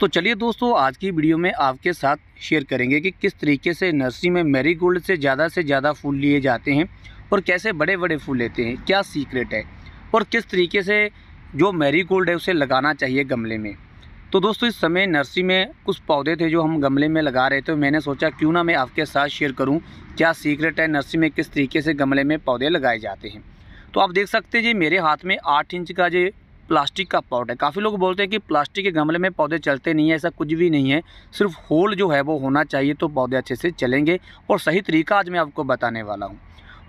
तो चलिए दोस्तों आज की वीडियो में आपके साथ शेयर करेंगे कि किस तरीके से नर्सरी में मेरी गोल्ड से ज़्यादा से ज़्यादा फूल लिए जाते हैं और कैसे बड़े बड़े फूल लेते हैं क्या सीक्रेट है और किस तरीके से जो मेरी गोल्ड है उसे लगाना चाहिए गमले में तो दोस्तों इस समय नर्सरी में कुछ पौधे थे जो हम गमले में लगा रहे थे मैंने सोचा क्यों ना मैं आपके साथ शेयर करूँ क्या सीक्रेट है नर्सरी में किस तरीके से गमले में पौधे लगाए जाते हैं तो आप देख सकते हैं जी मेरे हाथ में आठ इंच का जो प्लास्टिक का पॉट है काफ़ी लोग बोलते हैं कि प्लास्टिक के गमले में पौधे चलते नहीं है ऐसा कुछ भी नहीं है सिर्फ होल जो है वो होना चाहिए तो पौधे अच्छे से चलेंगे और सही तरीका आज मैं आपको बताने वाला हूँ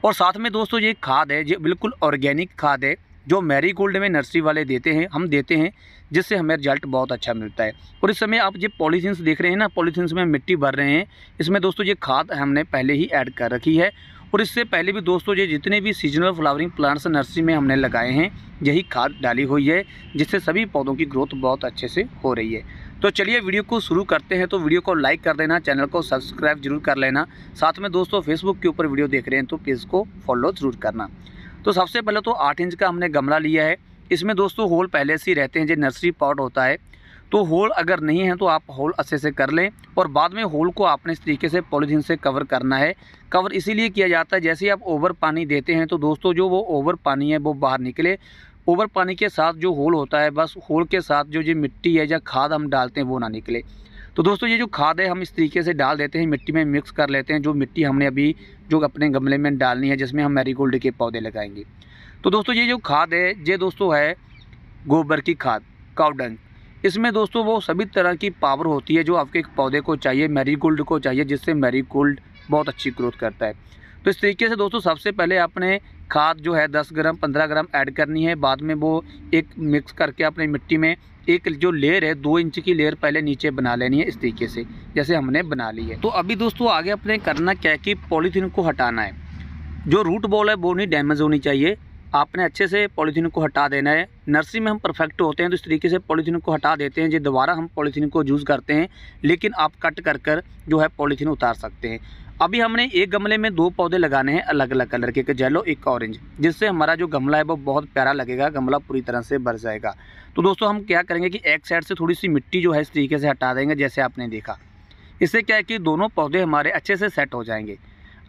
और साथ में दोस्तों ये खाद है ये बिल्कुल ऑर्गेनिक खाद है जो मैरी गोल्ड में नर्सरी वाले देते हैं हम देते हैं जिससे हमें रिजल्ट बहुत अच्छा मिलता है और इस समय आप जो पॉलीथीन्स देख रहे हैं ना पॉलीथीन्स में मिट्टी भर रहे हैं इसमें दोस्तों ये खाद हमने पहले ही ऐड कर रखी है और इससे पहले भी दोस्तों ये जितने भी सीजनल फ्लावरिंग प्लांट्स नर्सरी में हमने लगाए हैं यही खाद डाली हुई है जिससे सभी पौधों की ग्रोथ बहुत अच्छे से हो रही है तो चलिए वीडियो को शुरू करते हैं तो वीडियो को लाइक कर देना चैनल को सब्सक्राइब जरूर कर लेना साथ में दोस्तों फेसबुक के ऊपर वीडियो देख रहे हैं तो पेज को फॉलो ज़रूर करना तो सबसे पहले तो आठ इंच का हमने गमला लिया है इसमें दोस्तों होल पहले से ही रहते हैं जो नर्सरी पॉट होता है तो होल अगर नहीं है तो आप होल अच्छे से कर लें और बाद में होल को आपने इस तरीके से पॉलीथीन से कवर करना है कवर इसीलिए किया जाता है जैसे आप ओवर पानी देते हैं तो दोस्तों जो वो ओवर पानी है वो बाहर निकले ओवर पानी के साथ जो होल होता है बस होल के साथ जो जो मिट्टी है या खाद हम डालते हैं वो ना निकले तो दोस्तों ये जो खाद है हम इस तरीके से डाल देते हैं मिट्टी में मिक्स कर लेते हैं जो मिट्टी हमने अभी जो अपने गमले में डालनी है जिसमें हम मैरीगोल्ड के पौधे लगाएंगे तो दोस्तों ये जो खाद है ये दोस्तों है गोबर की खाद काउडंग इसमें दोस्तों वो सभी तरह की पावर होती है जो आपके एक पौधे को चाहिए मैरी गोल्ड को चाहिए जिससे मैरी गोल्ड बहुत अच्छी ग्रोथ करता है तो इस तरीके से दोस्तों सबसे पहले आपने खाद जो है 10 ग्राम 15 ग्राम ऐड करनी है बाद में वो एक मिक्स करके अपनी मिट्टी में एक जो लेयर है दो इंच की लेयर पहले नीचे बना लेनी है इस तरीके से जैसे हमने बना ली है तो अभी दोस्तों आगे अपने करना क्या है कि पॉलीथीन को हटाना है जो रूट बॉल है वो नहीं डैमेज होनी चाहिए आपने अच्छे से पॉलीथीन को हटा देना है नर्सरी में हम परफेक्ट होते हैं तो इस तरीके से पॉलीथीन को हटा देते हैं जो दोबारा हम पॉलीथीन को यूज़ करते हैं लेकिन आप कट कर कर जो है पॉलीथीन उतार सकते हैं अभी हमने एक गमले में दो पौधे लगाने हैं अलग अलग कलर के एक येलो एक ऑरेंज जिससे हमारा जो गमला है वो बहुत प्यारा लगेगा गमला पूरी तरह से भर जाएगा तो दोस्तों हम क्या करेंगे कि एक साइड से थोड़ी सी मिट्टी जो है इस तरीके से हटा देंगे जैसे आपने देखा इससे क्या है कि दोनों पौधे हमारे अच्छे से सेट हो जाएंगे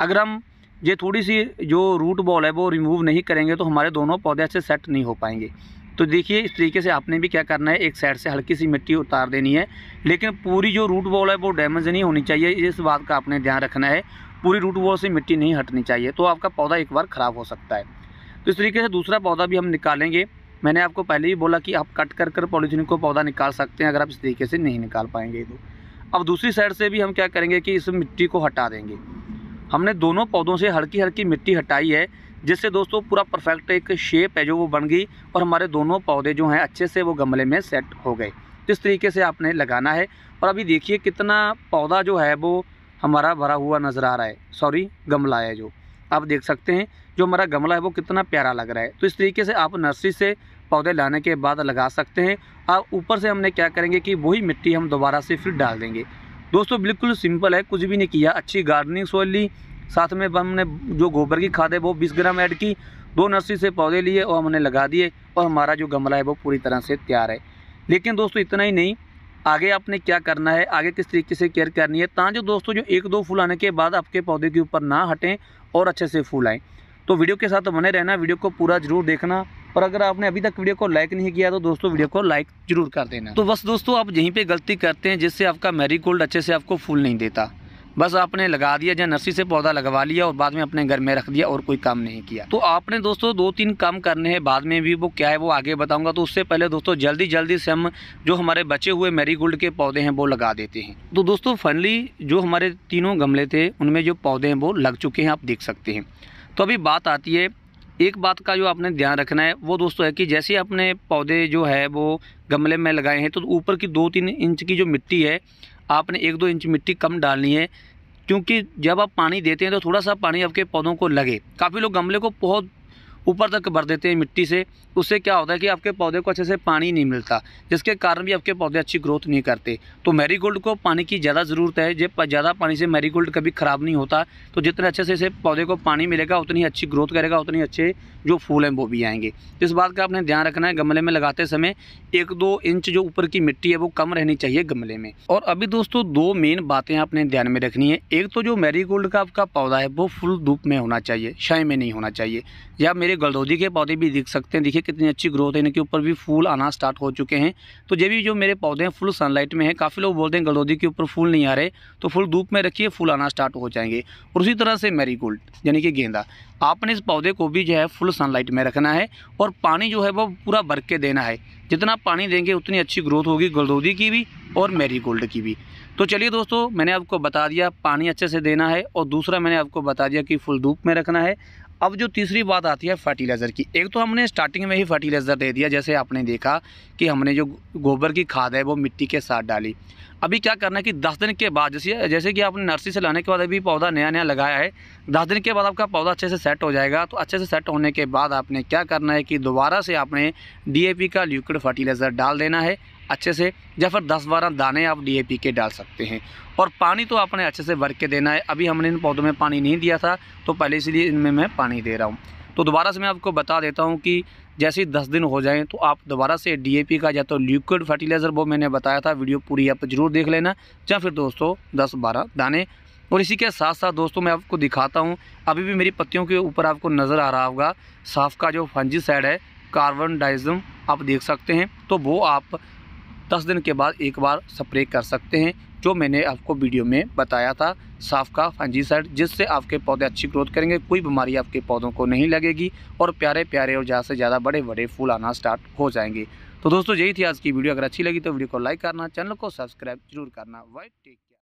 अगर हम ये थोड़ी सी जो रूट बॉल है वो रिमूव नहीं करेंगे तो हमारे दोनों पौधे अच्छे सेट नहीं हो पाएंगे तो देखिए इस तरीके से आपने भी क्या करना है एक साइड से हल्की सी मिट्टी उतार देनी है लेकिन पूरी जो रूट बॉल है वो डैमेज नहीं होनी चाहिए इस बात का आपने ध्यान रखना है पूरी रूट बॉल से मिट्टी नहीं हटनी चाहिए तो आपका पौधा एक बार ख़राब हो सकता है तो इस तरीके से दूसरा पौधा भी हम निकालेंगे मैंने आपको पहले ही बोला कि आप कट कर कर पॉलीथीन को पौधा निकाल सकते हैं अगर आप इस तरीके से नहीं निकाल पाएंगे तो अब दूसरी साइड से भी हम क्या करेंगे कि इस मिट्टी को हटा देंगे हमने दोनों पौधों से हल्की हल्की मिट्टी हटाई है जिससे दोस्तों पूरा परफेक्ट एक शेप है जो वो बन गई और हमारे दोनों पौधे जो हैं अच्छे से वो गमले में सेट हो गए तो इस तरीके से आपने लगाना है और अभी देखिए कितना पौधा जो है वो हमारा भरा हुआ नज़र आ रहा है सॉरी गमला है जो आप देख सकते हैं जो हमारा गमला है वो कितना प्यारा लग रहा है तो इस तरीके से आप नर्सरी से पौधे लाने के बाद लगा सकते हैं आप ऊपर से हमने क्या करेंगे कि वही मिट्टी हम दोबारा से फिर डाल देंगे दोस्तों बिल्कुल सिंपल है कुछ भी नहीं किया अच्छी गार्डनिंग सोयल ली साथ में हमने जो गोबर की खाद है वो बीस ग्राम ऐड की दो नर्सरी से पौधे लिए और हमने लगा दिए और हमारा जो गमला है वो पूरी तरह से तैयार है लेकिन दोस्तों इतना ही नहीं आगे आपने क्या करना है आगे किस तरीके से केयर करनी है ताँ जो दोस्तों जो एक दो फूल आने के बाद आपके पौधे के ऊपर ना हटें और अच्छे से फूल आएँ तो वीडियो के साथ बने रहना वीडियो को पूरा जरूर देखना और अगर आपने अभी तक वीडियो को लाइक नहीं किया तो दोस्तों वीडियो को लाइक जरूर कर देना तो बस दोस्तों आप यहीं पे गलती करते हैं जिससे आपका मैरी गोल्ड अच्छे से आपको फूल नहीं देता बस आपने लगा दिया या नर्सरी से पौधा लगवा लिया और बाद में अपने घर में रख दिया और कोई काम नहीं किया तो आपने दोस्तों दो तीन काम करने हैं बाद में भी वो क्या है वो आगे बताऊंगा तो उससे पहले दोस्तों जल्दी जल्दी से हम जो हमारे बचे हुए मैरीगोल्ड के पौधे हैं वो लगा देते हैं तो दोस्तों फनली जो हमारे तीनों गमले थे उनमें जो पौधे हैं वो लग चुके हैं आप देख सकते हैं तो अभी बात आती है एक बात का जो आपने ध्यान रखना है वो दोस्तों है कि जैसे आपने पौधे जो है वो गमले में लगाए हैं तो ऊपर की दो तीन इंच की जो मिट्टी है आपने एक दो इंच मिट्टी कम डालनी है क्योंकि जब आप पानी देते हैं तो थोड़ा सा पानी आपके पौधों को लगे काफ़ी लोग गमले को बहुत ऊपर तक भर देते हैं मिट्टी से उससे क्या होता है कि आपके पौधे को अच्छे से पानी नहीं मिलता जिसके कारण भी आपके पौधे अच्छी ग्रोथ नहीं करते तो मैरीगोल्ड को पानी की ज़्यादा ज़रूरत है जब ज़्यादा पानी से मैरीगोल्ड कभी ख़राब नहीं होता तो जितने अच्छे से इसे पौधे को पानी मिलेगा उतनी अच्छी ग्रोथ करेगा उतनी अच्छे जो फूल हैं वो भी आएंगे इस बात का आपने ध्यान रखना है गमले में लगाते समय एक दो इंच जो ऊपर की मिट्टी है वो कम रहनी चाहिए गमले में और अभी दोस्तों दो मेन बातें आपने ध्यान में रखनी है एक तो जो मैरीगोल्ड का आपका पौधा है वो फुल धूप में होना चाहिए छाए में नहीं होना चाहिए या मेरे गलदौदी के पौधे भी दिख सकते हैं देखिए कितनी अच्छी ग्रोथ है इनके ऊपर भी फूल आना स्टार्ट हो चुके हैं तो जब भी जो मेरे पौधे हैं फुल सनलाइट में है काफ़ी लोग बोलते हैं गलदौदी के ऊपर फूल नहीं आ रहे तो फुल धूप में रखिए फूल आना स्टार्ट हो जाएंगे और उसी तरह से मैरीगोल्ड यानी कि गेंदा आपने इस पौधे को भी जो है फुल सनलाइट में रखना है और पानी जो है वो पूरा भर के देना है जितना पानी देंगे उतनी अच्छी ग्रोथ होगी गुलदोदी की भी और मेरी गोल्ड की भी तो चलिए दोस्तों मैंने आपको बता दिया पानी अच्छे से देना है और दूसरा मैंने आपको बता दिया कि फुल धूप में रखना है अब जो तीसरी बात आती है फर्टिलाइज़र की एक तो हमने स्टार्टिंग में ही फर्टिलाइज़र दे दिया जैसे आपने देखा कि हमने जो गोबर की खाद है वो मिट्टी के साथ डाली अभी क्या करना है कि दस दिन के बाद जैसे जैसे कि आपने नर्सरी से लाने के बाद अभी पौधा नया नया लगाया है दस दिन के बाद आपका पौधा अच्छे से सेट हो जाएगा तो अच्छे से सेट होने के बाद आपने क्या करना है कि दोबारा से आपने डी का लिक्विड फर्टिलाइज़र डाल देना है अच्छे से या फिर दस बारह दाने आप डी के डाल सकते हैं और पानी तो आपने अच्छे से भर के देना है अभी हमने इन पौधों में पानी नहीं दिया था तो पहले इसलिए इनमें मैं पानी दे रहा हूँ तो दोबारा से मैं आपको बता देता हूँ कि जैसे ही दस दिन हो जाएँ तो आप दोबारा से डीएपी का या तो लिक्विड फर्टिलाइज़र वो मैंने बताया था वीडियो पूरी आप ज़रूर देख लेना या फिर दोस्तों दस बारह दाने और इसी के साथ साथ दोस्तों मैं आपको दिखाता हूँ अभी भी मेरी पत्तियों के ऊपर आपको नज़र आ रहा होगा साफ का जो फंजी साइड है कार्बन डाइजम आप देख सकते हैं तो वो आप दस दिन के बाद एक बार स्प्रे कर सकते हैं जो मैंने आपको वीडियो में बताया था साफ का फंजीसाइड जिससे आपके पौधे अच्छी ग्रोथ करेंगे कोई बीमारी आपके पौधों को नहीं लगेगी और प्यारे प्यारे और ज़्यादा से ज़्यादा बड़े बड़े फूल आना स्टार्ट हो जाएंगे तो दोस्तों यही थी आज की वीडियो अगर अच्छी लगी तो वीडियो को लाइक करना चैनल को सब्सक्राइब जरूर करना वाइट टेक